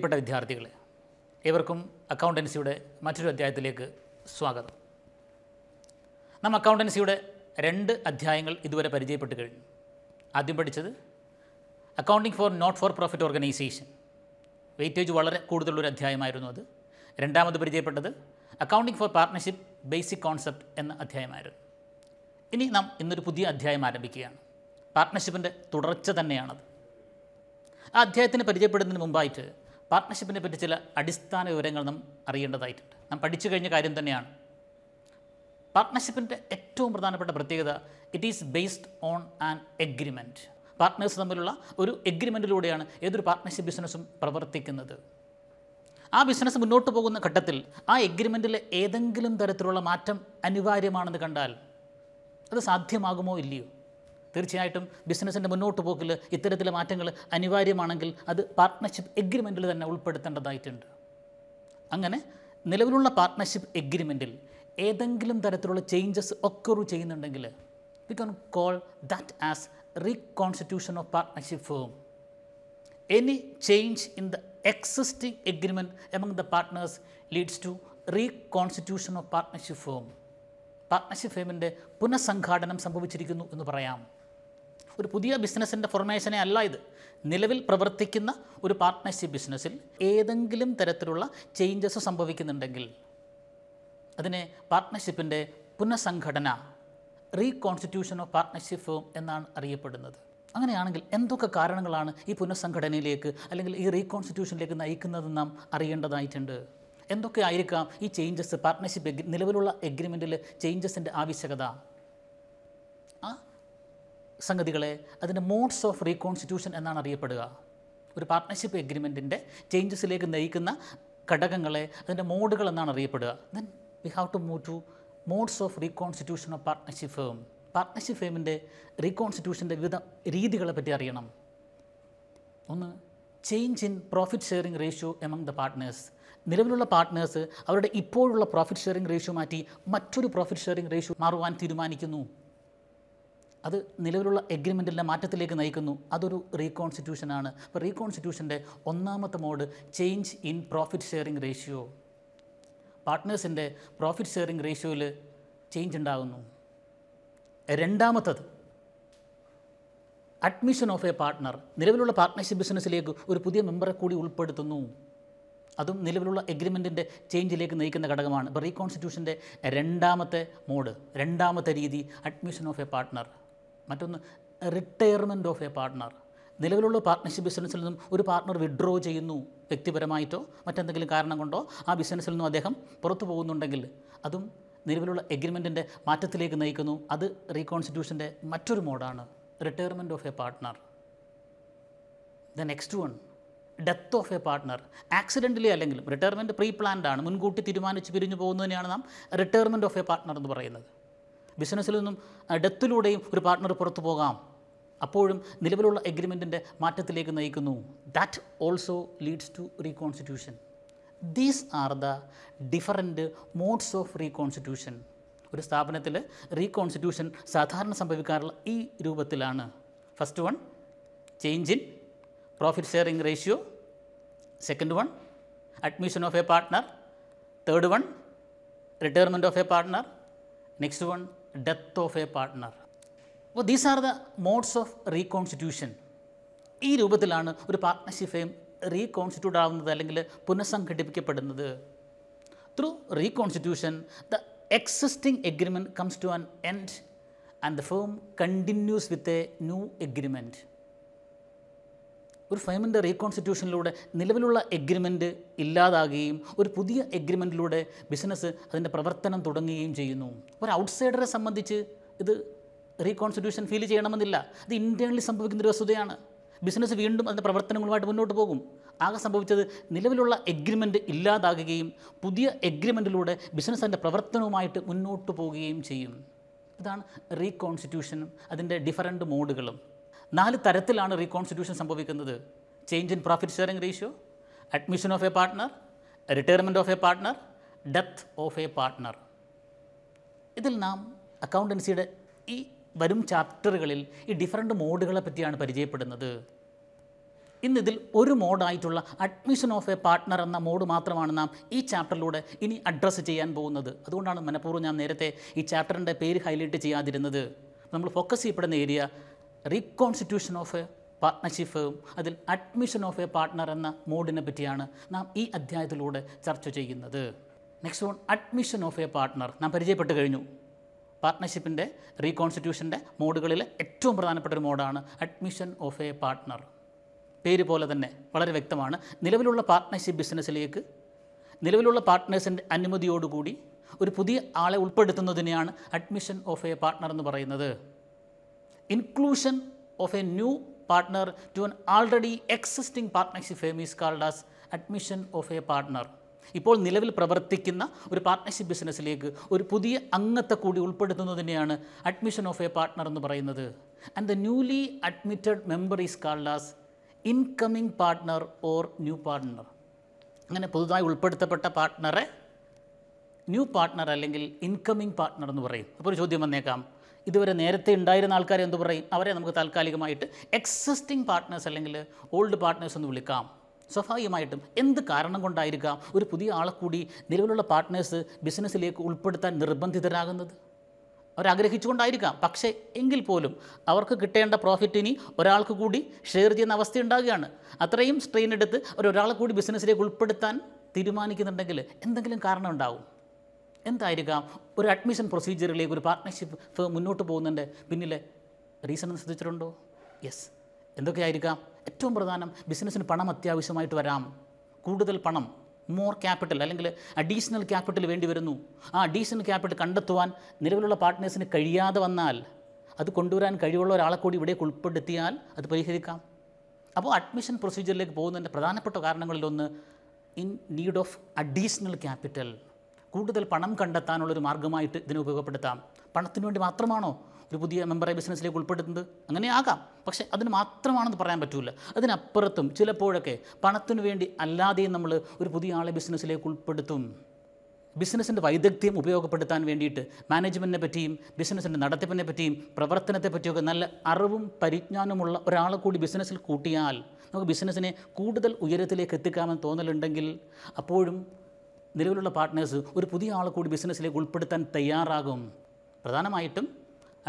പ്രിയപ്പെട്ട വിദ്യാർത്ഥികളെ ഏവർക്കും അക്കൗണ്ടൻസിയുടെ മറ്റൊരു അധ്യായത്തിലേക്ക് സ്വാഗതം നാം അക്കൗണ്ടൻസിയുടെ രണ്ട് അധ്യായങ്ങൾ ഇതുവരെ പരിചയപ്പെട്ട് കഴിഞ്ഞു ആദ്യം പഠിച്ചത് accounting for not for profit organisation weightage വളരെ കൂടുതലുള്ളൊരു അധ്യായമായിരുന്നു അത് രണ്ടാമത് പരിചയപ്പെട്ടത് accounting for partnership basic concept എന്ന അധ്യായമായിരുന്നു ഇനി നാം ഇന്നൊരു പുതിയ അധ്യായം ആരംഭിക്കുകയാണ് പാർട്ട്ണർഷിപ്പിൻ്റെ തുടർച്ച തന്നെയാണത് ആ അധ്യായത്തിന് പരിചയപ്പെടുന്നതിന് മുമ്പായിട്ട് പാർട്ട്ണർഷിപ്പിനെ പറ്റി ചില അടിസ്ഥാന വിവരങ്ങൾ നാം അറിയേണ്ടതായിട്ടുണ്ട് നാം പഠിച്ചു കഴിഞ്ഞ കാര്യം തന്നെയാണ് പാർട്ട്ണർഷിപ്പിൻ്റെ ഏറ്റവും പ്രധാനപ്പെട്ട പ്രത്യേകത it is based on an agreement partners തമ്മിലുള്ള ഒരു എഗ്രിമെൻറ്റിലൂടെയാണ് ഏതൊരു പാർട്ട്ണർഷിപ്പ് ബിസിനസ്സും പ്രവർത്തിക്കുന്നത് ആ ബിസിനസ് മുന്നോട്ട് പോകുന്ന ഘട്ടത്തിൽ ആ എഗ്രിമെൻറ്റിലെ ഏതെങ്കിലും തരത്തിലുള്ള മാറ്റം അനിവാര്യമാണെന്ന് കണ്ടാൽ അത് സാധ്യമാകുമോ ഇല്ലയോ തീർച്ചയായിട്ടും ബിസിനസ്സിൻ്റെ മുന്നോട്ട് പോക്കിൽ ഇത്തരത്തിലെ മാറ്റങ്ങൾ അനിവാര്യമാണെങ്കിൽ അത് പാർട്ട്ണർഷിപ്പ് എഗ്രിമെൻറ്റിൽ തന്നെ ഉൾപ്പെടുത്തേണ്ടതായിട്ടുണ്ട് അങ്ങനെ നിലവിലുള്ള പാർട്ട്ണർഷിപ്പ് എഗ്രിമെൻറ്റിൽ ഏതെങ്കിലും തരത്തിലുള്ള ചേഞ്ചസ് ഒക്കെ ചെയ്യുന്നുണ്ടെങ്കിൽ we can call that as reconstitution of partnership firm any change in the existing agreement among the partners leads to reconstitution of partnership firm partnership ഫേമിൻ്റെ പുനഃസംഘാടനം സംഭവിച്ചിരിക്കുന്നു എന്ന് പറയാം ഒരു പുതിയ ബിസിനസ്സിൻ്റെ ഫോർമേഷനെ അല്ല ഇത് നിലവിൽ പ്രവർത്തിക്കുന്ന ഒരു പാർട്ട്ണർഷിപ്പ് ബിസിനസ്സിൽ ഏതെങ്കിലും തരത്തിലുള്ള ചേഞ്ചസ് സംഭവിക്കുന്നുണ്ടെങ്കിൽ അതിനെ പാർട്ട്ണർഷിപ്പിൻ്റെ പുനഃസംഘടന റീകോൺസ്റ്റിറ്റ്യൂഷൻ ഓഫ് പാർട്ട്ണർഷിപ്പ് ഫേം എന്നാണ് അറിയപ്പെടുന്നത് അങ്ങനെയാണെങ്കിൽ എന്തൊക്കെ കാരണങ്ങളാണ് ഈ പുനഃസംഘടനയിലേക്ക് അല്ലെങ്കിൽ ഈ റീകോൺസ്റ്റിറ്റ്യൂഷനിലേക്ക് നയിക്കുന്നത് നാം അറിയേണ്ടതായിട്ടുണ്ട് എന്തൊക്കെ ആയിരിക്കാം ഈ ചേഞ്ചസ് പാർട്ട്ണർഷിപ്പ് നിലവിലുള്ള എഗ്രിമെൻറ്റിൽ ചേഞ്ചസിൻ്റെ ആവശ്യകത സംഗതികളെ അതിൻ്റെ മോഡ്സ് ഓഫ് റീകോൺസ്റ്റിറ്റ്യൂഷൻ എന്നാണ് അറിയപ്പെടുക ഒരു പാർട്ട്ണർഷിപ്പ് എഗ്രിമെൻറ്റിൻ്റെ ചേഞ്ചസിലേക്ക് നയിക്കുന്ന ഘടകങ്ങളെ അതിൻ്റെ മോഡുകൾ എന്നാണ് അറിയപ്പെടുക then we have to move to modes of reconstitution of partnership firm partnership ഫേമിൻ്റെ റീകോൺസ്റ്റിറ്റ്യൂഷൻ്റെ വിവിധ രീതികളെ പറ്റി അറിയണം ഒന്ന് change in profit sharing ratio among the partners നിലവിലുള്ള പാർട്ട്നേഴ്സ് അവരുടെ ഇപ്പോഴുള്ള പ്രോഫിറ്റ് ഷെയറിംഗ് റേഷ്യോ മാറ്റി മറ്റൊരു പ്രോഫിറ്റ് ഷെയറിംഗ് റേഷ്യോ മാറുവാൻ തീരുമാനിക്കുന്നു അത് നിലവിലുള്ള എഗ്രിമെൻറ്റിൻ്റെ മാറ്റത്തിലേക്ക് നയിക്കുന്നു അതൊരു റീകോൺസ്റ്റിറ്റ്യൂഷനാണ് അപ്പോൾ റീകോൺസ്റ്റിറ്റ്യൂഷൻ്റെ ഒന്നാമത്തെ mode change in profit sharing ratio പാർട്ട്നേഴ്സിൻ്റെ പ്രോഫിറ്റ് ഷെയറിംഗ് റേഷ്യോയിൽ ചേഞ്ച് ഉണ്ടാകുന്നു രണ്ടാമത്തത് അഡ്മിഷൻ ഓഫ് എ പാർട്ട്ണർ നിലവിലുള്ള പാർട്ട്ണർഷിപ്പ് ബിസിനസ്സിലേക്ക് ഒരു പുതിയ മെമ്പറെ കൂടി ഉൾപ്പെടുത്തുന്നു അതും നിലവിലുള്ള എഗ്രിമെൻറ്റിൻ്റെ ചേഞ്ചിലേക്ക് നയിക്കുന്ന ഘടകമാണ് ഇപ്പോൾ റീകോൺസ്റ്റിറ്റ്യൂഷൻ്റെ രണ്ടാമത്തെ മോഡ് രണ്ടാമത്തെ രീതി അഡ്മിഷൻ ഓഫ് എ പാർട്ട്ണർ മറ്റൊന്ന് റിട്ടയർമെൻ്റ് ഓഫ് എ പാർട്ട്ണർ നിലവിലുള്ള പാർട്ട്ണർഷിപ്പ് ബിസിനസ്സിൽ നിന്നും ഒരു പാർട്ട്ണർ വിഡ്രോ ചെയ്യുന്നു വ്യക്തിപരമായിട്ടോ മറ്റെന്തെങ്കിലും കാരണം കൊണ്ടോ ആ ബിസിനസ്സിൽ നിന്നും അദ്ദേഹം പുറത്തു പോകുന്നുണ്ടെങ്കിൽ അതും നിലവിലുള്ള എഗ്രിമെൻറ്റിൻ്റെ മാറ്റത്തിലേക്ക് നയിക്കുന്നു അത് റീകോൺസ്റ്റിറ്റ്യൂഷൻ്റെ മറ്റൊരു മോഡാണ് retirement of a partner the next one death of a partner accidentally അല്ലെങ്കിലും റിട്ടയർമെൻറ്റ് പ്രീ പ്ലാൻഡ് ആണ് മുൻകൂട്ടി തീരുമാനിച്ച് പിരിഞ്ഞു പോകുന്നതിനെയാണ് നാം റിട്ടയർമെൻറ്റ് ഓഫ് എ പാർട്ട്ണർ എന്ന് പറയുന്നത് ബിസിനസ്സിൽ നിന്നും ഡെത്തിലൂടെയും ഒരു പാർട്ണർ പുറത്തു പോകാം അപ്പോഴും നിലവിലുള്ള എഗ്രിമെൻറ്റിൻ്റെ മാറ്റത്തിലേക്ക് നയിക്കുന്നു that also leads to reconstitution these are the different modes of reconstitution ഒരു സ്ഥാപനത്തിൽ റീകോൺസ്റ്റിറ്റ്യൂഷൻ സാധാരണ സംഭവിക്കാറുള്ള ഈ രൂപത്തിലാണ് first one change in profit sharing ratio second one admission of a partner third one retirement of a partner next one death of a partner. അപ്പോൾ these are the modes of reconstitution ഈ രൂപത്തിലാണ് ഒരു partnership firm reconstitute ആവുന്നത് അല്ലെങ്കിൽ പുനഃസംഘടിപ്പിക്കപ്പെടുന്നത് through reconstitution the existing agreement comes to an end and the firm continues with a new agreement ഒരു ഫൈമിൻ്റെ റീകോൺസ്റ്റിറ്റ്യൂഷനിലൂടെ നിലവിലുള്ള എഗ്രിമെൻ്റ് ഇല്ലാതാകുകയും ഒരു പുതിയ എഗ്രിമെൻറ്റിലൂടെ ബിസിനസ് അതിൻ്റെ പ്രവർത്തനം തുടങ്ങുകയും ചെയ്യുന്നു ഒരു ഔട്ട്സൈഡറെ സംബന്ധിച്ച് ഇത് റീകോൺസ്റ്റിറ്റ്യൂഷൻ ഫീൽ ചെയ്യണമെന്നില്ല ഇത് ഇൻറ്റേണലി സംഭവിക്കുന്ന ഒരു വസ്തുതയാണ് ബിസിനസ് വീണ്ടും അതിൻ്റെ പ്രവർത്തനങ്ങളുമായിട്ട് മുന്നോട്ട് പോകും ആകെ സംഭവിച്ചത് നിലവിലുള്ള എഗ്രിമെൻ്റ് ഇല്ലാതാകുകയും പുതിയ എഗ്രിമെൻറ്റിലൂടെ ബിസിനസ് അതിൻ്റെ പ്രവർത്തനവുമായിട്ട് മുന്നോട്ട് പോവുകയും ചെയ്യും ഇതാണ് റീകോൺസ്റ്റിറ്റ്യൂഷനും അതിൻ്റെ ഡിഫറൻറ്റ് മോഡുകളും നാല് തരത്തിലാണ് റീകോൺസ്റ്റിറ്റ്യൂഷൻ സംഭവിക്കുന്നത് change in profit sharing ratio admission of a partner retirement of a partner death of a partner ഇതിൽ നാം അക്കൗണ്ടൻസിയുടെ ഈ വരും ചാപ്റ്ററുകളിൽ ഈ ഡിഫറെൻ്റ് മോഡുകളെ പറ്റിയാണ് പരിചയപ്പെടുന്നത് ഇന്നിതിൽ ഒരു മോഡായിട്ടുള്ള അഡ്മിഷൻ ഓഫ് എ പാർട്ട്ണർ എന്ന മോഡ് മാത്രമാണ് നാം ഈ ചാപ്റ്ററിലൂടെ ഇനി അഡ്രസ്സ് ചെയ്യാൻ പോകുന്നത് അതുകൊണ്ടാണ് മനഃപൂർവ്വം ഞാൻ നേരത്തെ ഈ ചാപ്റ്ററിൻ്റെ പേര് ഹൈലൈറ്റ് ചെയ്യാതിരുന്നത് നമ്മൾ ഫോക്കസ് ചെയ്യപ്പെടുന്ന area reconstitution of a partnership firm അതിൽ അഡ്മിഷൻ ഓഫ് എ പാർട്ട്ണർ എന്ന മോഡിനെ പറ്റിയാണ് നാം ഈ അധ്യായത്തിലൂടെ ചർച്ച ചെയ്യുന്നത് next one admission of a partner നാം പരിചയപ്പെട്ട് കഴിഞ്ഞു പാർട്ട്ണർഷിപ്പിൻ്റെ റീകോൺസ്റ്റിറ്റ്യൂഷൻ്റെ മോഡുകളിൽ ഏറ്റവും പ്രധാനപ്പെട്ട ഒരു മോഡാണ് അഡ്മിഷൻ ഓഫ് എ പാർട്ട്ണർ പേര് പോലെ തന്നെ വളരെ വ്യക്തമാണ് നിലവിലുള്ള പാർട്ട്ണർഷിപ്പ് ബിസിനസ്സിലേക്ക് നിലവിലുള്ള പാർട്ട്നേഴ്സിൻ്റെ അനുമതിയോടുകൂടി ഒരു പുതിയ ആളെ ഉൾപ്പെടുത്തുന്നതിനെയാണ് അഡ്മിഷൻ ഓഫ് എ പാർട്ട്ണർ എന്ന് പറയുന്നത് inclusion of a new partner to an already existing partnership firm is called as admission of a partner. ഇപ്പോൾ നിലവിൽ പ്രവർത്തിക്കുന്ന ഒരു പാർട്ട്ണർഷിപ്പ് ബിസിനസ്സിലേക്ക് ഒരു പുതിയ അംഗത്തെ കൂടി ഉൾപ്പെടുത്തുന്നതിനെയാണ് അഡ്മിഷൻ ഓഫ് എ പാർട്ട്ണർ എന്ന് പറയുന്നത് and the newly admitted member is called as incoming partner or new partner അങ്ങനെ പുതുതായി ഉൾപ്പെടുത്തപ്പെട്ട പാർട്ട്ണറെ ന്യൂ പാർട്ട്ണർ അല്ലെങ്കിൽ ഇൻകമ്മിങ് പാർട്ട്ണർ എന്ന് പറയും അപ്പോൾ ഒരു ചോദ്യം വന്നേക്കാം ഇതുവരെ നേരത്തെ ഉണ്ടായിരുന്ന ആൾക്കാർ എന്ത് പറയും അവരെ നമുക്ക് താൽക്കാലികമായിട്ട് എക്സിസ്റ്റിംഗ് പാർട്ട്നേഴ്സ് അല്ലെങ്കിൽ ഓൾഡ് പാർട്ട്നേഴ്സ് എന്ന് വിളിക്കാം സ്വാഭാവികമായിട്ടും എന്ത് കാരണം കൊണ്ടായിരിക്കാം ഒരു പുതിയ ആളെ കൂടി നിലവിലുള്ള പാർട്ട്നേഴ്സ് ബിസിനസ്സിലേക്ക് ഉൾപ്പെടുത്താൻ നിർബന്ധിതരാകുന്നത് അവരാഗ്രഹിച്ചുകൊണ്ടായിരിക്കാം പക്ഷേ എങ്കിൽ പോലും അവർക്ക് കിട്ടേണ്ട പ്രോഫിറ്റ് ഇനി ഒരാൾക്ക് കൂടി ഷെയർ ചെയ്യുന്ന അവസ്ഥ ഉണ്ടാകുകയാണ് അത്രയും സ്ട്രെയിൻ എടുത്ത് ഒരാളെ കൂടി ബിസിനസ്സിലേക്ക് ഉൾപ്പെടുത്താൻ തീരുമാനിക്കുന്നുണ്ടെങ്കിൽ എന്തെങ്കിലും കാരണം ഉണ്ടാവും എന്തായിരിക്കാം ഒരു അഡ്മിഷൻ പ്രൊസീജിയറിലേക്ക് ഒരു പാർട്ട്ണർഷിപ്പ് മുന്നോട്ട് പോകുന്നുണ്ട് പിന്നിലെ റീസൺ എന്ന് ശ്രദ്ധിച്ചിട്ടുണ്ടോ യെസ് എന്തൊക്കെയായിരിക്കാം ഏറ്റവും പ്രധാനം ബിസിനസ്സിന് പണം അത്യാവശ്യമായിട്ട് വരാം കൂടുതൽ പണം മോർ ക്യാപിറ്റൽ അല്ലെങ്കിൽ അഡീഷണൽ ക്യാപിറ്റൽ വേണ്ടി വരുന്നു ആ അഡീഷണൽ ക്യാപിറ്റൽ കണ്ടെത്തുവാൻ നിലവിലുള്ള പാർട്ട്നേഴ്സിന് കഴിയാതെ വന്നാൽ അത് കൊണ്ടുവരാൻ കഴിവുള്ള ഒരാളെ കൂടി ഇവിടേക്ക് ഉൾപ്പെടുത്തിയാൽ അത് പരിഹരിക്കാം അപ്പോൾ അഡ്മിഷൻ പ്രൊസീജിയറിലേക്ക് പോകുന്നതിൻ്റെ പ്രധാനപ്പെട്ട കാരണങ്ങളിലൊന്ന് in need of additional capital കൂടുതൽ പണം കണ്ടെത്താനുള്ളൊരു മാർഗ്ഗമായിട്ട് ഇതിനെ ഉപയോഗപ്പെടുത്താം പണത്തിന് വേണ്ടി മാത്രമാണോ ഒരു പുതിയ മെമ്പറെ ബിസിനസ്സിലേക്ക് ഉൾപ്പെടുത്തുന്നത് അങ്ങനെ ആകാം പക്ഷേ അതിന് മാത്രമാണെന്ന് പറയാൻ പറ്റില്ല അതിനപ്പുറത്തും ചിലപ്പോഴൊക്കെ പണത്തിന് വേണ്ടി അല്ലാതെയും നമ്മൾ ഒരു പുതിയ ആളെ ബിസിനസ്സിലേക്ക് ഉൾപ്പെടുത്തും ബിസിനസ്സിൻ്റെ വൈദഗ്ധ്യം ഉപയോഗപ്പെടുത്താൻ വേണ്ടിയിട്ട് മാനേജ്മെൻറ്റിനെ പറ്റിയും ബിസിനസ്സിൻ്റെ നടത്തിപ്പിനെ പറ്റിയും പ്രവർത്തനത്തെ പറ്റിയൊക്കെ നല്ല അറിവും പരിജ്ഞാനമുള്ള ഒരാളെ കൂടി ബിസിനസ്സിൽ കൂട്ടിയാൽ നമുക്ക് ബിസിനസ്സിനെ കൂടുതൽ ഉയരത്തിലേക്ക് എത്തിക്കാമെന്ന് തോന്നലുണ്ടെങ്കിൽ അപ്പോഴും നിലവിലുള്ള പാർട്ട്നേഴ്സ് ഒരു പുതിയ ആളെ കൂടി ബിസിനസ്സിലേക്ക് ഉൾപ്പെടുത്താൻ തയ്യാറാകും പ്രധാനമായിട്ടും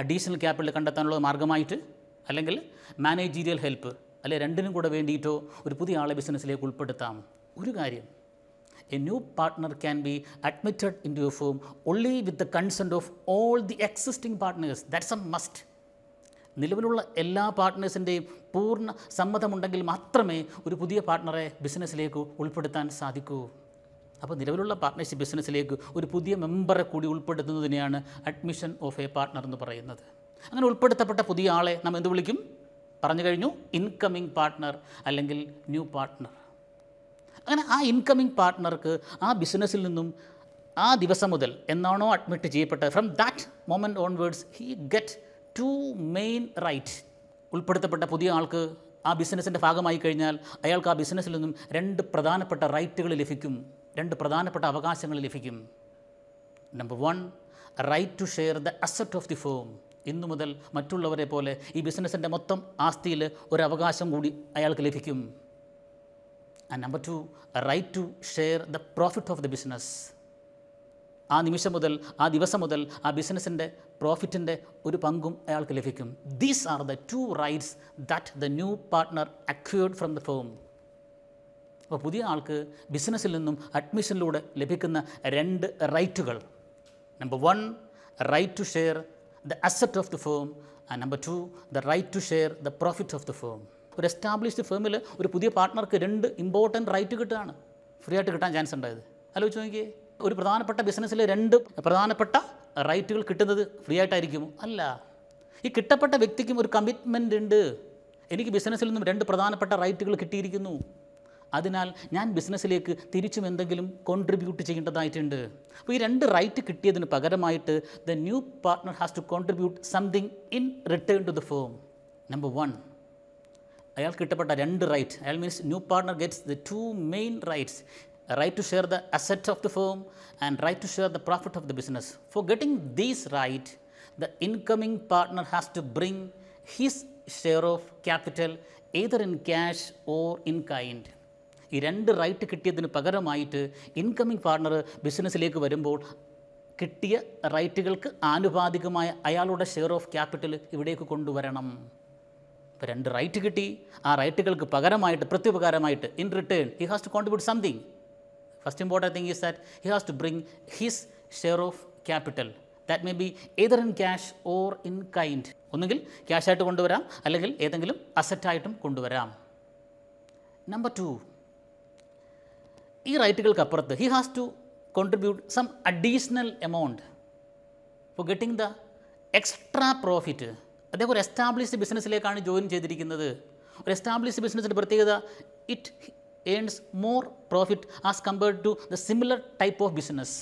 അഡീഷണൽ ക്യാപിറ്റൽ കണ്ടെത്താനുള്ള മാർഗ്ഗമായിട്ട് അല്ലെങ്കിൽ മാനേജീരിയൽ ഹെൽപ്പ് അല്ലെ രണ്ടിനും കൂടെ വേണ്ടിയിട്ടോ ഒരു പുതിയ ആളെ ബിസിനസ്സിലേക്ക് ഉൾപ്പെടുത്താം ഒരു കാര്യം a new partner can be admitted into firm only with the consent of all the existing partners that's a must നിലവിലുള്ള എല്ലാ പാർട്ട്നേഴ്സിൻ്റെയും പൂർണ്ണ സമ്മതമുണ്ടെങ്കിൽ മാത്രമേ ഒരു പുതിയ പാർട്ട്ണറെ ബിസിനസ്സിലേക്ക് ഉൾപ്പെടുത്താൻ സാധിക്കൂ അപ്പോൾ നിലവിലുള്ള പാർട്ണർഷിപ്പ് ബിസിനസ്സിലേക്ക് ഒരു പുതിയ മെമ്പറെ കൂടി ഉൾപ്പെടുത്തുന്നതിനെയാണ് അഡ്മിഷൻ ഓഫ് എ പാർട്ട്ണർ എന്ന് പറയുന്നത് അങ്ങനെ ഉൾപ്പെടുത്തപ്പെട്ട പുതിയ ആളെ നാം എന്ത് വിളിക്കും പറഞ്ഞു കഴിഞ്ഞു ഇൻകമ്മിങ് പാർട്ട്ണർ അല്ലെങ്കിൽ ന്യൂ പാർട്ട്ണർ അങ്ങനെ ആ ഇൻകമ്മിങ് പാർട്ട്ണർക്ക് ആ ബിസിനസ്സിൽ നിന്നും ആ ദിവസം മുതൽ എന്നാണോ അഡ്മിറ്റ് ചെയ്യപ്പെട്ടത് from that moment onwards he get two main right ഉൾപ്പെടുത്തപ്പെട്ട പുതിയ ആൾക്ക് ആ ബിസിനസ്സിൻ്റെ ഭാഗമായി കഴിഞ്ഞാൽ അയാൾക്ക് ആ ബിസിനസ്സിൽ നിന്നും രണ്ട് പ്രധാനപ്പെട്ട റൈറ്റുകൾ ലഭിക്കും രണ്ട് പ്രധാനപ്പെട്ട അവകാശങ്ങൾ ലഭിക്കും number one right to share the asset of the firm ഇന്നു മുതൽ മറ്റുള്ളവരെ പോലെ ഈ ബിസിനസ്സിൻ്റെ മൊത്തം ആസ്തിയിൽ ഒരു അവകാശം കൂടി അയാൾക്ക് ലഭിക്കും and number two right to share the profit of the business ആ നിമിഷം മുതൽ ആ ദിവസം മുതൽ ആ ബിസിനസ്സിൻ്റെ പ്രോഫിറ്റിൻ്റെ ഒരു പങ്കും അയാൾക്ക് ലഭിക്കും these are the two rights that the new partner accrued from the firm അപ്പോൾ പുതിയ ആൾക്ക് ബിസിനസ്സിൽ നിന്നും അഡ്മിഷനിലൂടെ ലഭിക്കുന്ന രണ്ട് റൈറ്റുകൾ number one right to share the asset of the firm number two the right to share the profit of the firm ഒരു എസ്റ്റാബ്ലിഷ്ഡ് ഫേമിൽ ഒരു പുതിയ പാർട്ട്ണർക്ക് രണ്ട് ഇമ്പോർട്ടൻറ്റ് റൈറ്റ് കിട്ടുകയാണ് ഫ്രീ ആയിട്ട് കിട്ടാൻ ചാൻസ് ഉണ്ടായത് ആലോചിച്ച് നോക്കിയേ ഒരു പ്രധാനപ്പെട്ട ബിസിനസ്സിൽ രണ്ട് പ്രധാനപ്പെട്ട റൈറ്റുകൾ കിട്ടുന്നത് ഫ്രീ ആയിട്ടായിരിക്കും അല്ല ഈ കിട്ടപ്പെട്ട വ്യക്തിക്കും ഒരു കമ്മിറ്റ്മെൻ്റ് ഉണ്ട് എനിക്ക് ബിസിനസ്സിൽ നിന്നും രണ്ട് പ്രധാനപ്പെട്ട റൈറ്റുകൾ കിട്ടിയിരിക്കുന്നു അതിനാൽ ഞാൻ ബിസിനസ്സിലേക്ക് തിരിച്ചും എന്തെങ്കിലും കോൺട്രിബ്യൂട്ട് ചെയ്യേണ്ടതായിട്ടുണ്ട് അപ്പോൾ ഈ രണ്ട് റൈറ്റ് കിട്ടിയതിന് പകരമായിട്ട് the new partner has to contribute something in return to the firm number one അയാൾ കിട്ടപ്പെട്ട രണ്ട് റൈറ്റ് അയാൾ means new partner gets the two main rights right to share the assets of the firm and right to share the profit of the business. For getting these right, the incoming partner has to bring his share of capital either in cash or in kind. ഈ രണ്ട് right കിട്ടിയതിന് പകരമായിട്ട് incoming partner ബിസിനസ്സിലേക്ക് വരുമ്പോൾ കിട്ടിയ റൈറ്റുകൾക്ക് ആനുപാതികമായ അയാളുടെ share of capital ഇവിടേക്ക് കൊണ്ടുവരണം ഇപ്പോൾ രണ്ട് റൈറ്റ് കിട്ടി ആ റൈറ്റുകൾക്ക് പകരമായിട്ട് പ്രത്യുപകാരമായിട്ട് in return he has to contribute something first important thing is that he has to bring his share of capital that may be either in cash or in kind ഒന്നുകിൽ ക്യാഷായിട്ട് കൊണ്ടുവരാം അല്ലെങ്കിൽ ഏതെങ്കിലും അസറ്റായിട്ടും കൊണ്ടുവരാം നമ്പർ ടു ഈ റൈറ്റുകൾക്കപ്പുറത്ത് he has to contribute some additional amount for getting the extra profit അദ്ദേഹം ഒരു എസ്റ്റാബ്ലിഷ്ഡ് ബിസിനസ്സിലേക്കാണ് ജോയിൻ ചെയ്തിരിക്കുന്നത് ഒരു എസ്റ്റാബ്ലിഷ്ഡ് ബിസിനസ്സിൻ്റെ പ്രത്യേകത it earns more profit as compared to the similar type of business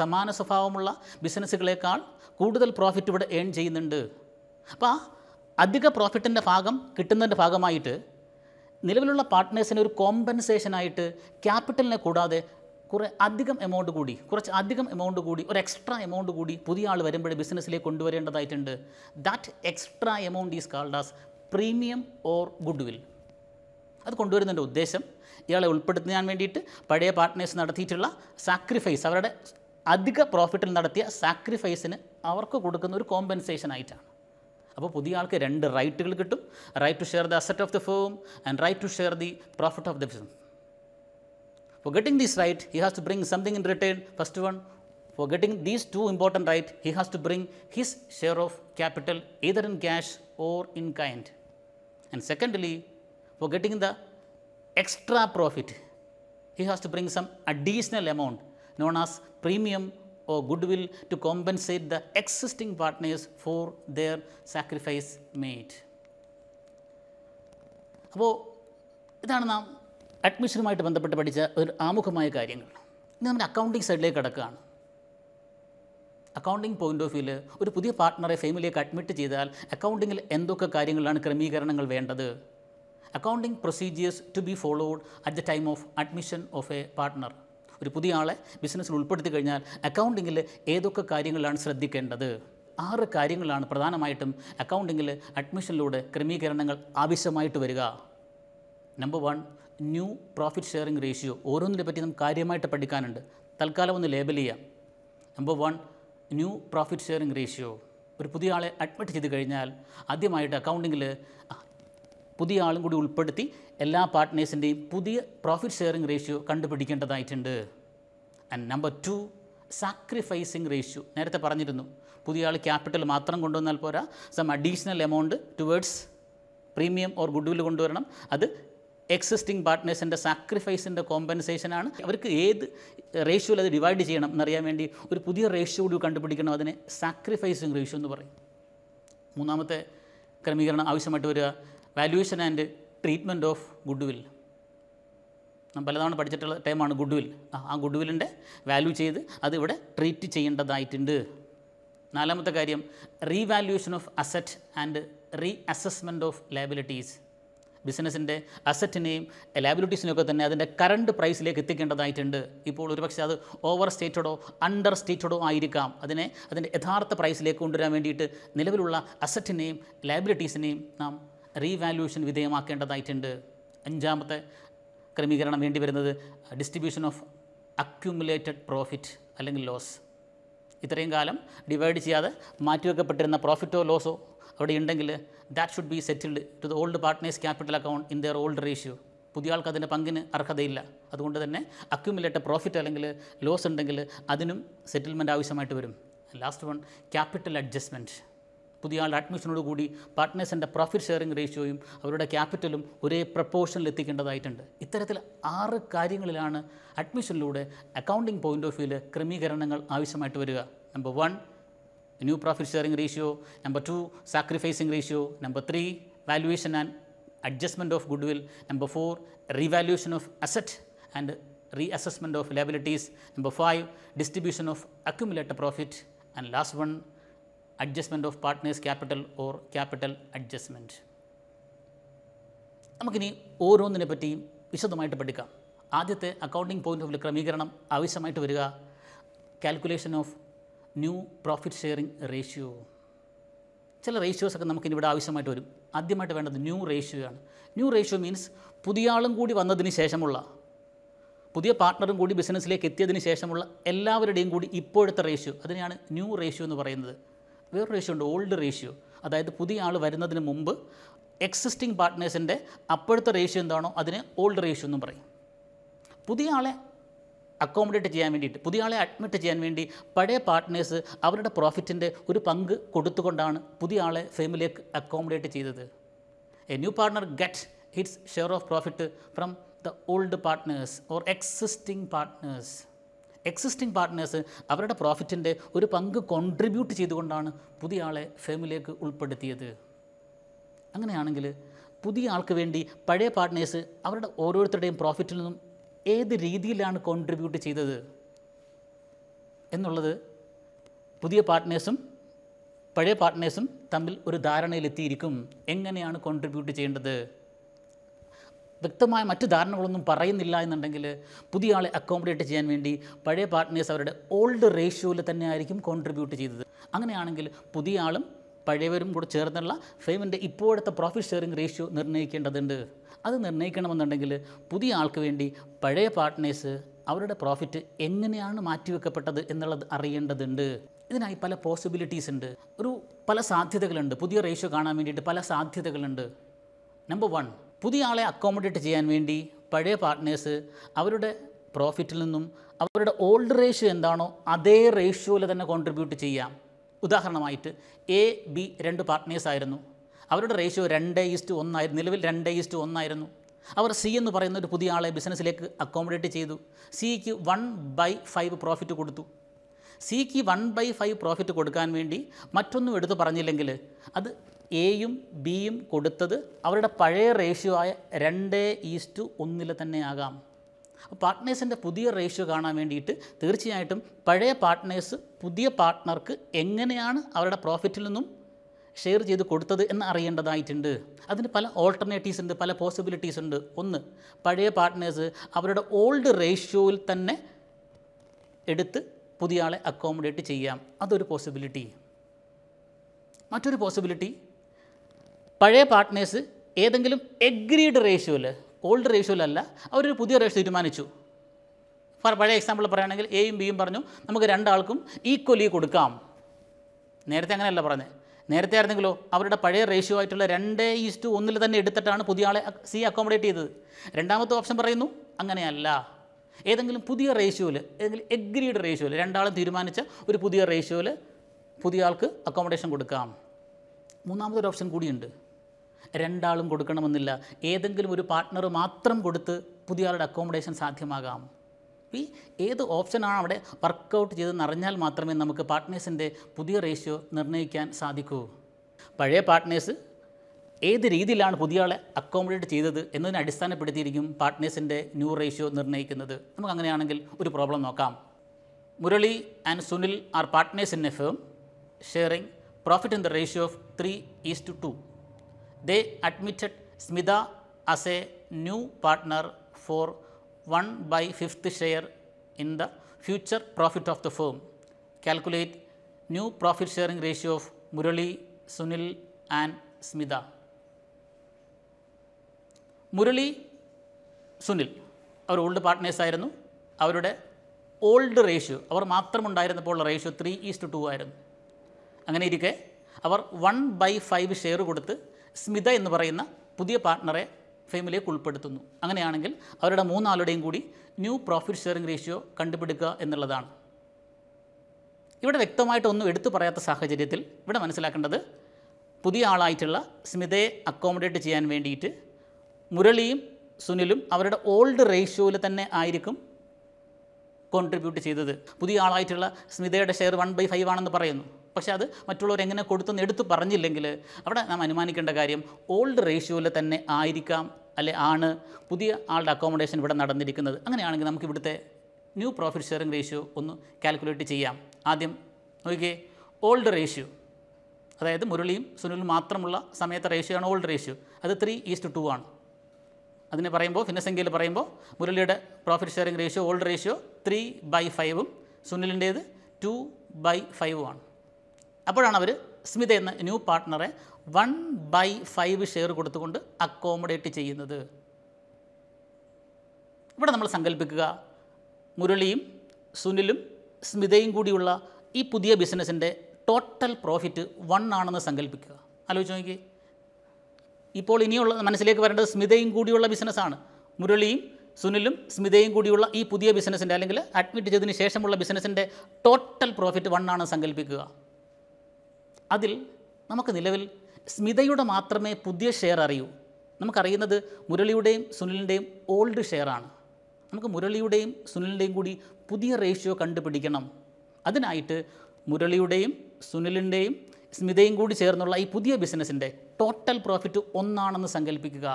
സമാന സ്വഭാവമുള്ള ബിസിനസ്സുകളേക്കാൾ കൂടുതൽ പ്രോഫിറ്റ് ഇവിടെ ഏൺ ചെയ്യുന്നുണ്ട് അപ്പോൾ അധിക പ്രോഫിറ്റിൻ്റെ ഭാഗം കിട്ടുന്നതിൻ്റെ ഭാഗമായിട്ട് നിലവിലുള്ള പാർട്ട്നേഴ്സിന് ഒരു കോമ്പൻസേഷനായിട്ട് ക്യാപിറ്റലിനെ കൂടാതെ കുറേ അധികം എമൗണ്ട് കൂടി കുറച്ച് അധികം എമൗണ്ട് കൂടി ഒരു എക്സ്ട്രാ എമൗണ്ട് കൂടി പുതിയ ആൾ വരുമ്പോൾ ബിസിനസ്സിലേക്ക് കൊണ്ടുവരേണ്ടതായിട്ടുണ്ട് that extra amount is called as premium or goodwill അത് കൊണ്ടുവരുന്നതിൻ്റെ ഉദ്ദേശം ഇയാളെ ഉൾപ്പെടുത്താൻ വേണ്ടിയിട്ട് പഴയ പാർട്ട്നേഴ്സ് നടത്തിയിട്ടുള്ള സാക്രിഫൈസ് അവരുടെ അധിക പ്രോഫിറ്റിൽ നടത്തിയ സാക്രിഫൈസിന് അവർക്ക് കൊടുക്കുന്ന ഒരു കോമ്പൻസേഷൻ ആയിട്ടാണ് അപ്പോൾ പുതിയ ആൾക്ക് രണ്ട് rights right to share the asset of the firm and right to share the profit of the firm. For getting this right, he has to bring something in return, first one. For getting these two important rights, he has to bring his share of capital either in cash or in kind. And secondly, for getting the extra profit, he has to bring some additional amount known as premium or goodwill to compensate the existing partners for their sacrifice made. അപ്പോൾ ഇതാണ് നാം അഡ്മിഷനുമായിട്ട് ബന്ധപ്പെട്ട് പഠിച്ച ഒരു ആമുഖമായ കാര്യങ്ങൾ ഇനി നമ്മുടെ accounting സൈഡിലേക്ക് കിടക്കുകയാണ് അക്കൗണ്ടിംഗ് പോയിൻ്റ് ഓഫ് വ്യൂവിൽ ഒരു പുതിയ പാർട്ട്ണറെ ഫാമിലിയൊക്കെ അഡ്മിറ്റ് ചെയ്താൽ അക്കൗണ്ടിങ്ങിൽ എന്തൊക്കെ കാര്യങ്ങളാണ് ക്രമീകരണങ്ങൾ വേണ്ടത് accounting procedures to be followed at the time of admission of a partner ഒരു പുതിയ ആളെ ബിസിനസ്സിൽ ഉൾപ്പെടുത്തി കഴിഞ്ഞാൽ അക്കൗണ്ടിങ്ങിൽ ഏതൊക്കെ കാര്യങ്ങളാണ് ശ്രദ്ധിക്കേണ്ടത് ആറ് കാര്യങ്ങളാണ് പ്രധാനമായിട്ടും അക്കൗണ്ടിങ്ങിൽ അഡ്മിഷനിലൂടെ ക്രമീകരണങ്ങൾ ആവശ്യമായിട്ട് വരിക number one new profit sharing ratio ഓരോന്നിനെ പറ്റി നമുക്ക് കാര്യമായിട്ട് പഠിക്കാനുണ്ട് തൽക്കാലം ഒന്ന് ലേബൽ ചെയ്യാം number one new profit sharing ratio ഒരു പുതിയ ആളെ അഡ്മിറ്റ് ചെയ്ത് കഴിഞ്ഞാൽ ആദ്യമായിട്ട് അക്കൗണ്ടിങ്ങിൽ പുതിയ ആളും കൂടി ഉൾപ്പെടുത്തി എല്ലാ പാർട്ട്നേഴ്സിൻ്റെയും പുതിയ പ്രോഫിറ്റ് ഷെയറിംഗ് റേഷ്യോ കണ്ടുപിടിക്കേണ്ടതായിട്ടുണ്ട് and number two sacrificing ratio നേരത്തെ പറഞ്ഞിരുന്നു പുതിയ ആൾ ക്യാപിറ്റൽ മാത്രം കൊണ്ടുവന്നാൽ പോരാ some additional amount towards premium or will കൊണ്ടുവരണം അത് എക്സിസ്റ്റിംഗ് പാർട്ട്നേഴ്സിൻ്റെ സാക്രിഫൈസിൻ്റെ കോമ്പൻസേഷനാണ് അവർക്ക് ഏത് റേഷ്യോയിൽ അത് ഡിവൈഡ് ചെയ്യണം എന്നറിയാൻ വേണ്ടി ഒരു പുതിയ റേഷ്യോ കൂടി കണ്ടുപിടിക്കണം അതിനെ സാക്രിഫൈസിങ് റേഷ്യോ എന്ന് പറയും മൂന്നാമത്തെ ക്രമീകരണം ആവശ്യമായിട്ട് വരിക valuation and treatment of goodwill പലതവണ പഠിച്ചിട്ടുള്ള ടൈമാണ് ഗുഡ് വിൽ ആ ഗുഡ് വില്ലിൻ്റെ വാല്യൂ ചെയ്ത് അതിവിടെ ട്രീറ്റ് ചെയ്യേണ്ടതായിട്ടുണ്ട് നാലാമത്തെ കാര്യം revaluation of asset and reassessment of liabilities ബിസിനസ്സിൻ്റെ അസറ്റിനെയും ലാബിലിറ്റീസിനെയൊക്കെ തന്നെ അതിൻ്റെ കറണ്ട് പ്രൈസിലേക്ക് എത്തിക്കേണ്ടതായിട്ടുണ്ട് ഇപ്പോൾ ഒരുപക്ഷെ അത് ഓവർ സ്റ്റേറ്റഡോ അണ്ടർ സ്റ്റേറ്റഡോ ആയിരിക്കാം അതിനെ അതിൻ്റെ യഥാർത്ഥ പ്രൈസിലേക്ക് കൊണ്ടുവരാൻ വേണ്ടിയിട്ട് നിലവിലുള്ള അസറ്റിനെയും ലയബിലിറ്റീസിനെയും നാം റീവാലുവേഷൻ വിധേയമാക്കേണ്ടതായിട്ടുണ്ട് അഞ്ചാമത്തെ ക്രമീകരണം വേണ്ടി വരുന്നത് ഡിസ്ട്രിബ്യൂഷൻ ഓഫ് അക്യുമുലേറ്റഡ് പ്രോഫിറ്റ് അല്ലെങ്കിൽ ലോസ് ഇത്രയും കാലം ഡിവൈഡ് ചെയ്യാതെ മാറ്റിവെക്കപ്പെട്ടിരുന്ന പ്രോഫിറ്റോ ലോസോ അവിടെ ഉണ്ടെങ്കിൽ that should be settled to the old partners capital account in their old ratio പുതിയ ആൾക്ക് അതിൻ്റെ പങ്കിന് അർഹതയില്ല അതുകൊണ്ട് തന്നെ അക്യുമുലേറ്റഡ് പ്രോഫിറ്റ് അല്ലെങ്കിൽ ലോസ് ഉണ്ടെങ്കിൽ അതിനും സെറ്റിൽമെൻറ്റ് ആവശ്യമായിട്ട് വരും ലാസ്റ്റ് വൺ ക്യാപിറ്റൽ അഡ്ജസ്റ്റ്മെൻറ്റ് പുതിയ ആളുടെ അഡ്മിഷനോടുകൂടി പാർട്ട്നേഴ്സിൻ്റെ പ്രോഫിറ്റ് ഷെയറിംഗ് റേഷ്യോയും അവരുടെ ക്യാപിറ്റലും ഒരേ പ്രപ്പോർഷനിൽ എത്തിക്കേണ്ടതായിട്ടുണ്ട് ഇത്തരത്തിൽ ആറ് കാര്യങ്ങളിലാണ് അഡ്മിഷനിലൂടെ അക്കൗണ്ടിംഗ് പോയിൻ്റ് ഓഫ് വ്യൂവിൽ ക്രമീകരണങ്ങൾ ആവശ്യമായിട്ട് വരിക number one new profit sharing ratio number two sacrificing ratio number three valuation and adjustment of goodwill number four revaluation of asset and reassessment of liabilities number five distribution of accumulated profit and last one adjustment of partners capital or capital adjustment നമുക്കിനി ഓരോന്നിനെ പറ്റിയും വിശദമായിട്ട് പഠിക്കാം ആദ്യത്തെ accounting point of ക്രമീകരണം ആവശ്യമായിട്ട് വരിക calculation of new profit sharing ratio ചില റേഷ്യോസൊക്കെ നമുക്കിനി ഇവിടെ ആവശ്യമായിട്ട് വരും ആദ്യമായിട്ട് വേണ്ടത് ന്യൂ റേഷ്യോ ആണ് ന്യൂ റേഷ്യോ മീൻസ് പുതിയ ആളും കൂടി വന്നതിന് ശേഷമുള്ള പുതിയ പാർട്ട്ണറും കൂടി ബിസിനസ്സിലേക്ക് എത്തിയതിന് ശേഷമുള്ള എല്ലാവരുടെയും കൂടി ഇപ്പോഴത്തെ റേഷ്യോ അതിനെയാണ് ന്യൂ റേഷ്യോ എന്ന് പറയുന്നത് വേറെ റേഷ്യോ ഉണ്ട് ഓൾഡ് റേഷ്യോ അതായത് പുതിയ ആൾ വരുന്നതിന് മുമ്പ് എക്സിസ്റ്റിംഗ് പാർട്ട്നേഴ്സിൻ്റെ അപ്പോഴത്തെ റേഷ്യോ എന്താണോ അതിന് ഓൾഡ് റേഷ്യോ എന്നും പറയും പുതിയ ആളെ അക്കോമഡേറ്റ് ചെയ്യാൻ വേണ്ടിയിട്ട് പുതിയ ആളെ അഡ്മിറ്റ് ചെയ്യാൻ വേണ്ടി പഴയ പാർട്ട്നേഴ്സ് അവരുടെ പ്രോഫിറ്റിൻ്റെ ഒരു പങ്ക് കൊടുത്തുകൊണ്ടാണ് പുതിയ ആളെ ഫേമിലേക്ക് അക്കോമഡേറ്റ് ചെയ്തത് a new partner get hits share of profit from the old partners or existing partners existing partners അവരുടെ പ്രോഫിറ്റിൻ്റെ ഒരു പങ്ക് കോൺട്രിബ്യൂട്ട് ചെയ്തുകൊണ്ടാണ് പുതിയ ആളെ ഫേമിലേക്ക് ഉൾപ്പെടുത്തിയത് അങ്ങനെയാണെങ്കിൽ പുതിയ ആൾക്ക് വേണ്ടി പഴയ പാർട്ട്നേഴ്സ് അവരുടെ ഓരോരുത്തരുടെയും പ്രോഫിറ്റിൽ നിന്നും ഏത് രീതിയിലാണ് കോൺട്രിബ്യൂട്ട് ചെയ്തത് എന്നുള്ളത് പുതിയ പാർട്ട്നേഴ്സും പഴയ പാർട്ട്നേഴ്സും തമ്മിൽ ഒരു ധാരണയിലെത്തിയിരിക്കും എങ്ങനെയാണ് കോൺട്രിബ്യൂട്ട് ചെയ്യേണ്ടത് വ്യക്തമായ മറ്റു ധാരണകളൊന്നും പറയുന്നില്ല എന്നുണ്ടെങ്കിൽ പുതിയ ആളെ അക്കോമഡേറ്റ് ചെയ്യാൻ വേണ്ടി പഴയ പാർട്ട്നേഴ്സ് അവരുടെ ഓൾഡ് റേഷ്യോയിൽ തന്നെ ആയിരിക്കും കോൺട്രിബ്യൂട്ട് ചെയ്തത് അങ്ങനെയാണെങ്കിൽ പുതിയ ആളും പഴയവരും കൂടെ ചേർന്നുള്ള ഫെയിമിൻ്റെ ഇപ്പോഴത്തെ പ്രോഫിറ്റ് ഷെയറിംഗ് റേഷ്യോ നിർണ്ണയിക്കേണ്ടതുണ്ട് അത് നിർണ്ണയിക്കണമെന്നുണ്ടെങ്കിൽ പുതിയ ആൾക്ക് വേണ്ടി പഴയ പാർട്ട്നേഴ്സ് അവരുടെ പ്രോഫിറ്റ് എങ്ങനെയാണ് മാറ്റിവെക്കപ്പെട്ടത് എന്നുള്ളത് അറിയേണ്ടതുണ്ട് ഇതിനായി പല പോസിബിലിറ്റീസ് ഉണ്ട് ഒരു പല സാധ്യതകളുണ്ട് പുതിയ റേഷ്യോ കാണാൻ വേണ്ടിയിട്ട് പല സാധ്യതകളുണ്ട് നമ്പർ വൺ പുതിയ ആളെ അക്കോമഡേറ്റ് ചെയ്യാൻ വേണ്ടി പഴയ പാർട്ട്നേഴ്സ് അവരുടെ പ്രോഫിറ്റിൽ നിന്നും അവരുടെ ഓൾഡ് റേഷ്യോ എന്താണോ അതേ റേഷ്യോയിൽ തന്നെ കോൺട്രിബ്യൂട്ട് ചെയ്യാം ഉദാഹരണമായിട്ട് എ ബി രണ്ട് പാർട്ട്നേഴ്സ് ആയിരുന്നു അവരുടെ റേഷ്യോ രണ്ട് ഈസ്റ്റ് ഒന്നായിരുന്നു നിലവിൽ രണ്ട് ഈസ്റ്റ് ഒന്നായിരുന്നു അവർ സി എന്ന് പറയുന്ന ഒരു പുതിയ ആളെ ബിസിനസ്സിലേക്ക് അക്കോമഡേറ്റ് ചെയ്തു സിക്ക് വൺ ബൈ ഫൈവ് പ്രോഫിറ്റ് കൊടുത്തു സിക്ക് വൺ ബൈ ഫൈവ് പ്രോഫിറ്റ് കൊടുക്കാൻ വേണ്ടി മറ്റൊന്നും എടുത്തു പറഞ്ഞില്ലെങ്കിൽ അത് എയും ബിയും കൊടുത്തത് അവരുടെ പഴയ റേഷ്യോ ആയ രണ്ട് ഈസ്റ്റു ഒന്നിൽ തന്നെ ആകാം അപ്പോൾ പാർട്ട്നേഴ്സിൻ്റെ പുതിയ റേഷ്യോ കാണാൻ വേണ്ടിയിട്ട് തീർച്ചയായിട്ടും പഴയ പാർട്ട്നേഴ്സ് പുതിയ പാർട്ട്ണർക്ക് എങ്ങനെയാണ് അവരുടെ പ്രോഫിറ്റിൽ നിന്നും ഷെയർ ചെയ്ത് കൊടുത്തത് എന്ന് അറിയേണ്ടതായിട്ടുണ്ട് അതിന് പല ഓൾട്ടർനേറ്റീവ്സ് ഉണ്ട് പല പോസിബിലിറ്റീസ് ഉണ്ട് ഒന്ന് പഴയ പാർട്ട്നേഴ്സ് അവരുടെ ഓൾഡ് റേഷ്യോയിൽ തന്നെ എടുത്ത് പുതിയ ആളെ അക്കോമഡേറ്റ് ചെയ്യാം അതൊരു പോസിബിലിറ്റി മറ്റൊരു പോസിബിലിറ്റി പഴയ പാർട്ട്നേഴ്സ് ഏതെങ്കിലും എഗ്രീഡ് റേഷ്യോയിൽ ഓൾഡ് റേഷ്യോയിലല്ല അവരൊരു പുതിയ റേഷ്യോ തീരുമാനിച്ചു ഫോർ പഴയ എക്സാമ്പിൾ പറയുകയാണെങ്കിൽ എയും ബിയും പറഞ്ഞു നമുക്ക് രണ്ടാൾക്കും ഈക്വലി കൊടുക്കാം നേരത്തെ അങ്ങനെയല്ല പറഞ്ഞത് നേരത്തെ ആയിരുന്നെങ്കിലോ അവരുടെ പഴയ റേഷ്യോ ആയിട്ടുള്ള രണ്ട് ഈസ്റ്റു ഒന്നിൽ തന്നെ എടുത്തിട്ടാണ് പുതിയ ആളെ സി അക്കോമഡേറ്റ് ചെയ്തത് രണ്ടാമത്തെ ഓപ്ഷൻ പറയുന്നു അങ്ങനെയല്ല ഏതെങ്കിലും പുതിയ റേഷ്യോയിൽ ഏതെങ്കിലും എഗ്രീഡ് റേഷ്യോയിൽ രണ്ടാളും തീരുമാനിച്ച ഒരു പുതിയ റേഷ്യോയിൽ പുതിയ ആൾക്ക് അക്കോമഡേഷൻ കൊടുക്കാം മൂന്നാമതൊരു ഓപ്ഷൻ കൂടിയുണ്ട് രണ്ടാളും കൊടുക്കണമെന്നില്ല ഏതെങ്കിലും ഒരു പാർട്ട്ണർ മാത്രം കൊടുത്ത് ആളുടെ അക്കോമഡേഷൻ സാധ്യമാകാം ഈ ഏത് ഓപ്ഷനാണ് അവിടെ വർക്കൗട്ട് ചെയ്ത് നിറഞ്ഞാൽ മാത്രമേ നമുക്ക് പാർട്ട്നേഴ്സിൻ്റെ പുതിയ റേഷ്യോ നിർണ്ണയിക്കാൻ സാധിക്കൂ പഴയ പാർട്ട്നേഴ്സ് ഏത് രീതിയിലാണ് ആളെ അക്കോമഡേറ്റ് ചെയ്തത് എന്നതിനെ അടിസ്ഥാനപ്പെടുത്തിയിരിക്കും പാർട്ട്നേഴ്സിൻ്റെ ന്യൂ റേഷ്യോ നിർണ്ണയിക്കുന്നത് നമുക്ക് അങ്ങനെയാണെങ്കിൽ ഒരു പ്രോബ്ലം നോക്കാം Murali and Sunil are partners in a firm sharing profit in the ratio of three is to two They admitted Smitha as a new partner for 1 by 5th share in the future profit of the firm. Calculate new profit sharing ratio of Murali, Sunil and Smita. Murali Sunil our old partners ആയിരുന്നു അവരുടെ old ratio our മാത്രമുണ്ടായിരുന്നപ്പോൾ ratio three is to to ആയിരുന്നു അങ്ങനെ ഇരിക്കെ അവർ one by five share കൊടുത്ത് സ്മിത എന്ന് പറയുന്ന പുതിയ പാർട്ട്ണറെ ഫേമിലേക്ക് ഉൾപ്പെടുത്തുന്നു അങ്ങനെയാണെങ്കിൽ അവരുടെ മൂന്നാളുടെയും കൂടി ന്യൂ പ്രോഫിറ്റ് ഷെയറിംഗ് റേഷ്യോ കണ്ടുപിടിക്കുക എന്നുള്ളതാണ് ഇവിടെ വ്യക്തമായിട്ട് ഒന്നും എടുത്തു പറയാത്ത സാഹചര്യത്തിൽ ഇവിടെ മനസ്സിലാക്കേണ്ടത് പുതിയ ആളായിട്ടുള്ള സ്മിതയെ അക്കോമഡേറ്റ് ചെയ്യാൻ വേണ്ടിയിട്ട് മുരളിയും സുനിലും അവരുടെ ഓൾഡ് റേഷ്യോയിൽ തന്നെ ആയിരിക്കും കോൺട്രിബ്യൂട്ട് ചെയ്തത് പുതിയ ആളായിട്ടുള്ള സ്മിതയുടെ ഷെയർ വൺ ബൈ ഫൈവ് ആണെന്ന് പറയുന്നു പക്ഷേ അത് മറ്റുള്ളവർ എങ്ങനെ കൊടുത്തെന്ന് എടുത്തു പറഞ്ഞില്ലെങ്കിൽ അവിടെ നാം അനുമാനിക്കേണ്ട കാര്യം ഓൾഡ് റേഷ്യോയിൽ തന്നെ ആയിരിക്കാം അല്ലെ ആണ് പുതിയ ആളുടെ അക്കോമഡേഷൻ ഇവിടെ നടന്നിരിക്കുന്നത് അങ്ങനെയാണെങ്കിൽ നമുക്ക് ഇവിടുത്തെ ന്യൂ പ്രോഫിറ്റ് ഷെയറിംഗ് റേഷ്യോ ഒന്ന് കാൽക്കുലേറ്റ് ചെയ്യാം ആദ്യം നോക്കിയേ ഓൾഡ് റേഷ്യോ അതായത് മുരളിയും സുനിലും മാത്രമുള്ള സമയത്തെ റേഷ്യോ ആണ് ഓൾഡ് റേഷ്യോ അത് ത്രീ ഈസ്റ്റ് ടു ആണ് അതിനെ പറയുമ്പോൾ ഭിന്നസംഖ്യയിൽ പറയുമ്പോൾ മുരളിയുടെ profit sharing ratio old ratio three by ഫൈവും സുനിലിൻ്റേത് ടു ബൈ ഫൈവും ആണ് അപ്പോഴാണ് അവർ സ്മിത എന്ന ന്യൂ പാർട്ട്ണറെ വൺ ബൈ ഫൈവ് ഷെയർ കൊടുത്തുകൊണ്ട് അക്കോമഡേറ്റ് ചെയ്യുന്നത് ഇവിടെ നമ്മൾ സങ്കല്പിക്കുക മുരളിയും സുനിലും സ്മിതയും കൂടിയുള്ള ഈ പുതിയ ബിസിനസ്സിൻ്റെ ടോട്ടൽ പ്രോഫിറ്റ് വൺ ആണെന്ന് സങ്കല്പിക്കുക ആലോചിച്ച് നോക്കി ഇപ്പോൾ ഇനിയുള്ള മനസ്സിലേക്ക് വരേണ്ടത് സ്മിതയും കൂടിയുള്ള ബിസിനസ്സാണ് മുരളിയും സുനിലും സ്മിതയും കൂടിയുള്ള ഈ പുതിയ ബിസിനസ്സിൻ്റെ അല്ലെങ്കിൽ അഡ്മിറ്റ് ചെയ്തതിന് ശേഷമുള്ള ബിസിനസ്സിൻ്റെ ടോട്ടൽ പ്രോഫിറ്റ് വൺ ആണ് സങ്കല്പിക്കുക അതിൽ നമുക്ക് നിലവിൽ സ്മിതയുടെ മാത്രമേ പുതിയ ഷെയർ അറിയൂ നമുക്കറിയുന്നത് മുരളിയുടെയും സുനിലിൻ്റെയും ഓൾഡ് ഷെയറാണ് നമുക്ക് മുരളിയുടെയും സുനിലിൻ്റെയും കൂടി പുതിയ റേഷ്യോ കണ്ടുപിടിക്കണം അതിനായിട്ട് മുരളിയുടെയും സുനിലിൻ്റെയും സ്മിതയും കൂടി ചേർന്നുള്ള ഈ പുതിയ ബിസിനസ്സിൻ്റെ ടോട്ടൽ പ്രോഫിറ്റ് ഒന്നാണെന്ന് സങ്കല്പിക്കുക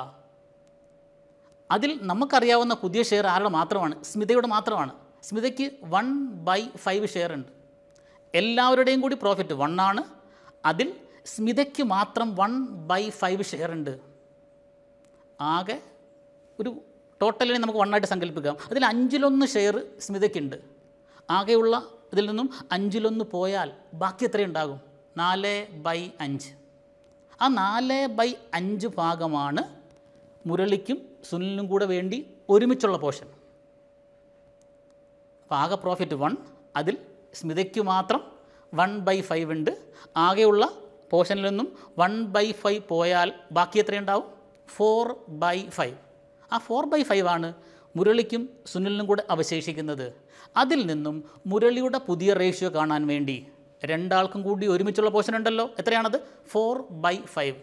അതിൽ നമുക്കറിയാവുന്ന പുതിയ ഷെയർ ആരുടെ മാത്രമാണ് സ്മിതയുടെ മാത്രമാണ് സ്മിതയ്ക്ക് വൺ ബൈ ഫൈവ് ഷെയർ ഉണ്ട് എല്ലാവരുടെയും കൂടി പ്രോഫിറ്റ് വണ്ണാണ് അതിൽ സ്മിതയ്ക്ക് മാത്രം വൺ ബൈ ഫൈവ് ഷെയർ ഉണ്ട് ആകെ ഒരു ടോട്ടലിനെ നമുക്ക് വണ്ണായിട്ട് സങ്കല്പിക്കാം അതിൽ അഞ്ചിലൊന്ന് ഷെയർ സ്മിതയ്ക്കുണ്ട് ആകെയുള്ള ഇതിൽ നിന്നും അഞ്ചിലൊന്ന് പോയാൽ ബാക്കി എത്രയുണ്ടാകും നാല് ബൈ അഞ്ച് ആ നാല് ബൈ അഞ്ച് ഭാഗമാണ് മുരളിക്കും സുനിലിനും കൂടെ വേണ്ടി ഒരുമിച്ചുള്ള പോഷൻ അപ്പോൾ ആകെ പ്രോഫിറ്റ് വൺ അതിൽ സ്മിതയ്ക്ക് മാത്രം വൺ ബൈ ഫൈവ് ഉണ്ട് ആകെയുള്ള പോർഷനിൽ നിന്നും വൺ ബൈ ഫൈവ് പോയാൽ ബാക്കി എത്രയുണ്ടാവും ഫോർ ബൈ ഫൈവ് ആ ഫോർ ബൈ ഫൈവ് ആണ് മുരളിക്കും സുനിലിനും കൂടെ അവശേഷിക്കുന്നത് അതിൽ നിന്നും മുരളിയുടെ പുതിയ റേഷ്യോ കാണാൻ വേണ്ടി രണ്ടാൾക്കും കൂടി ഒരുമിച്ചുള്ള പോർഷൻ ഉണ്ടല്ലോ എത്രയാണത് ഫോർ ബൈ ഫൈവ്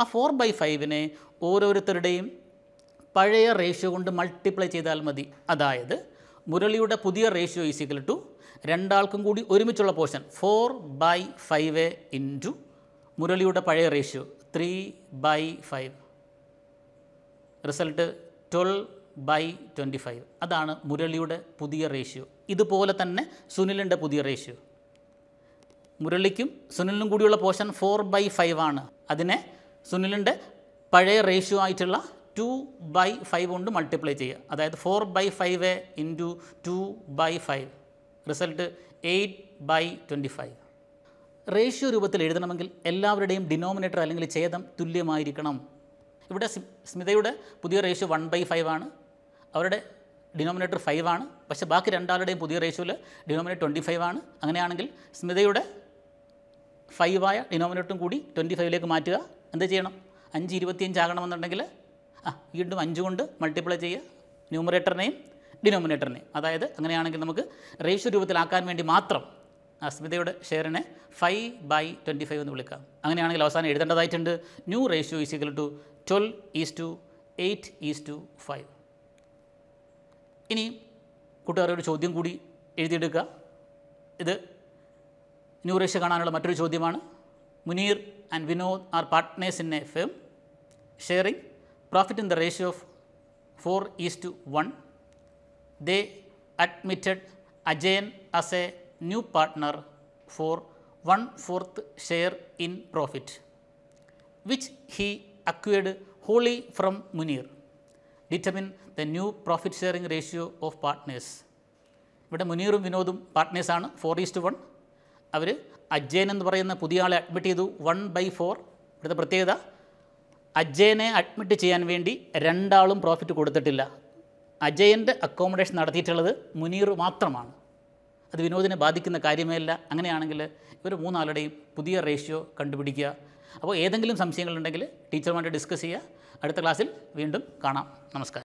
ആ ഫോർ ബൈ ഫൈവിനെ ഓരോരുത്തരുടെയും പഴയ റേഷ്യോ കൊണ്ട് മൾട്ടിപ്ലൈ ചെയ്താൽ മതി അതായത് മുരളിയുടെ പുതിയ റേഷ്യോ ഈസിക്കൽ ടു രണ്ടാൾക്കും കൂടി ഒരുമിച്ചുള്ള portion four by five a into മുരളിയുടെ പഴയ ratio three by five result twelve by twenty five അതാണ് മുരളിയുടെ പുതിയ റേഷ്യോ ഇതുപോലെ തന്നെ സുനിലിൻ്റെ പുതിയ റേഷ്യോ മുരളിക്കും സുനിലിനും കൂടിയുള്ള പോർഷൻ ഫോർ ബൈ ഫൈവ് ആണ് അതിനെ സുനിലിൻ്റെ പഴയ റേഷ്യോ ആയിട്ടുള്ള ടു ബൈ ഫൈവ് കൊണ്ട് മൾട്ടിപ്ലൈ ചെയ്യുക അതായത് four by five a into two by five result eight by twenty five ratio രൂപത്തിൽ എഴുതണമെങ്കിൽ എല്ലാവരുടെയും ഡിനോമിനേറ്റർ അല്ലെങ്കിൽ ഛേദം തുല്യമായിരിക്കണം ഇവിടെ സ്മിതയുടെ പുതിയ റേഷ്യോ വൺ ബൈ ഫൈവ് ആണ് അവരുടെ ഡിനോമിനേറ്റർ ഫൈവ് ആണ് പക്ഷേ ബാക്കി രണ്ടാളുടെയും പുതിയ റേഷ്യോയിൽ ഡിനോമിനേറ്റർ ട്വൻറ്റി ഫൈവ് ആണ് അങ്ങനെയാണെങ്കിൽ സ്മിതയുടെ ഫൈവായ ഡിനോമിനേറ്ററും കൂടി ട്വൻറ്റി ഫൈവിലേക്ക് മാറ്റുക എന്താ ചെയ്യണം അഞ്ച് ഇരുപത്തിയഞ്ച് ആകണമെന്നുണ്ടെങ്കിൽ ആ വീണ്ടും അഞ്ച് കൊണ്ട് മൾട്ടിപ്ലൈ ചെയ്യുക ന്യൂമറേറ്ററിനെയും ഡിനോമിനേറ്ററിനെ അതായത് അങ്ങനെയാണെങ്കിൽ നമുക്ക് റേഷ്യോ രൂപത്തിലാക്കാൻ വേണ്ടി മാത്രം അസ്മിതയുടെ ഷെയറിനെ ഫൈവ് ബൈ ട്വൻറ്റി ഫൈവ് എന്ന് വിളിക്കാം അങ്ങനെയാണെങ്കിൽ അവസാനം എഴുതേണ്ടതായിട്ടുണ്ട് new ratio is equal to twelve is to eight is to five ഇനി കൂട്ടുകാരോട് ചോദ്യം കൂടി എഴുതിയെടുക്കുക ഇത് ന്യൂ റേഷ്യോ കാണാനുള്ള മറ്റൊരു ചോദ്യമാണ് Muneer and Vinod are partners in a firm sharing profit in the ratio of four is to one they admitted Ajay as a new partner for one-fourth share in profit, which he acquired wholly from Munir. Determine the new profit sharing ratio of partners. ഇവിടെ മുനീറും വിനോദും പാർട്ട്നേഴ്സാണ് four is to one അവർ അജയൻ എന്ന് പറയുന്ന പുതിയ ആളെ admit ചെയ്തു വൺ ബൈ ഫോർ ഇവിടുത്തെ പ്രത്യേകത അജയനെ അഡ്മിറ്റ് ചെയ്യാൻ വേണ്ടി രണ്ടാളും പ്രോഫിറ്റ് കൊടുത്തിട്ടില്ല അജയൻ്റെ അക്കോമഡേഷൻ നടത്തിയിട്ടുള്ളത് മുനീർ മാത്രമാണ് അത് വിനോദിനെ ബാധിക്കുന്ന കാര്യമേ അല്ല അങ്ങനെയാണെങ്കിൽ ഇവർ മൂന്നാളുടെയും പുതിയ റേഷ്യോ കണ്ടുപിടിക്കുക അപ്പോൾ ഏതെങ്കിലും സംശയങ്ങളുണ്ടെങ്കിൽ ടീച്ചറുമായിട്ട് ഡിസ്കസ് ചെയ്യുക അടുത്ത ക്ലാസ്സിൽ വീണ്ടും കാണാം നമസ്കാരം